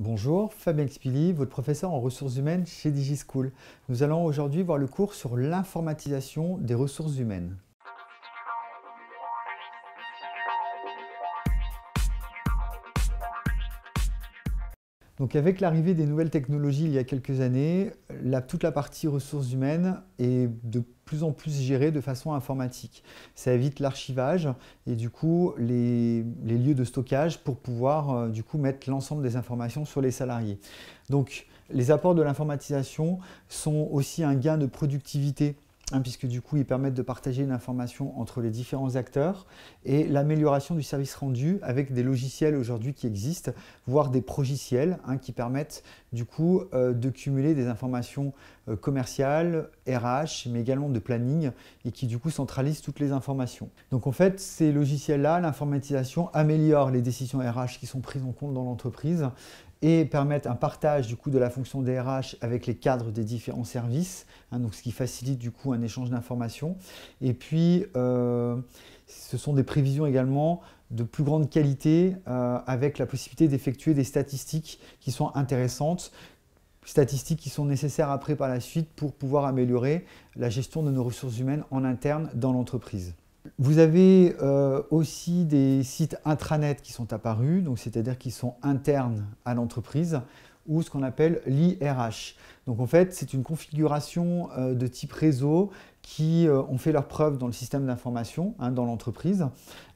Bonjour, Fabien Spilly, votre professeur en ressources humaines chez DigiSchool. Nous allons aujourd'hui voir le cours sur l'informatisation des ressources humaines. Donc avec l'arrivée des nouvelles technologies il y a quelques années, toute la partie ressources humaines est de plus en plus gérée de façon informatique. Ça évite l'archivage et du coup les, lieux de stockage pour pouvoir euh, du coup mettre l'ensemble des informations sur les salariés. Donc les apports de l'informatisation sont aussi un gain de productivité Hein, puisque du coup ils permettent de partager une information entre les différents acteurs et l'amélioration du service rendu avec des logiciels aujourd'hui qui existent, voire des progiciels hein, qui permettent du coup euh, de cumuler des informations euh, commerciales, RH, mais également de planning et qui du coup centralisent toutes les informations. Donc en fait ces logiciels-là, l'informatisation améliore les décisions RH qui sont prises en compte dans l'entreprise et permettre un partage du coup de la fonction DRH avec les cadres des différents services, hein, ce qui facilite du coup un échange d'informations. Et puis, euh, ce sont des prévisions également de plus grande qualité euh, avec la possibilité d'effectuer des statistiques qui sont intéressantes, statistiques qui sont nécessaires après par la suite pour pouvoir améliorer la gestion de nos ressources humaines en interne dans l'entreprise. Vous avez euh, aussi des sites intranets qui sont apparus, donc c'est-à-dire qui sont internes à l'entreprise, ou ce qu'on appelle l'IRH. Donc en fait, c'est une configuration euh, de type réseau qui euh, ont fait leur preuve dans le système d'information, hein, dans l'entreprise.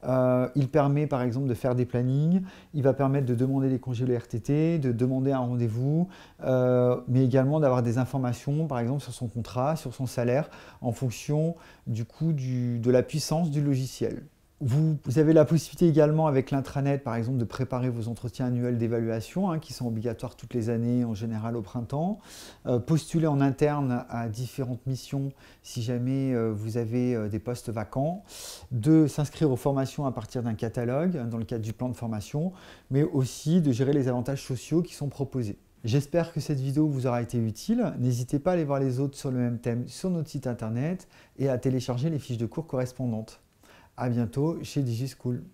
Euh, il permet par exemple de faire des plannings, il va permettre de demander des congés de RTT, de demander un rendez-vous, mais également d'avoir des informations par exemple sur son contrat, sur son salaire, en fonction du coup de la puissance du logiciel. Vous, avez la possibilité également avec l'intranet, par exemple, de préparer vos entretiens annuels d'évaluation, hein, qui sont obligatoires toutes les années, en général au printemps. Euh, postuler en interne à différentes missions si jamais euh, vous avez euh, des postes vacants. De s'inscrire aux formations à partir d'un catalogue, hein, dans le cadre du plan de formation, mais aussi de gérer les avantages sociaux qui sont proposés. J'espère que cette vidéo vous aura été utile. N'hésitez pas à aller voir les autres sur le même thème sur notre site internet et à télécharger les fiches de cours correspondantes. À bientôt chez DigiSchool.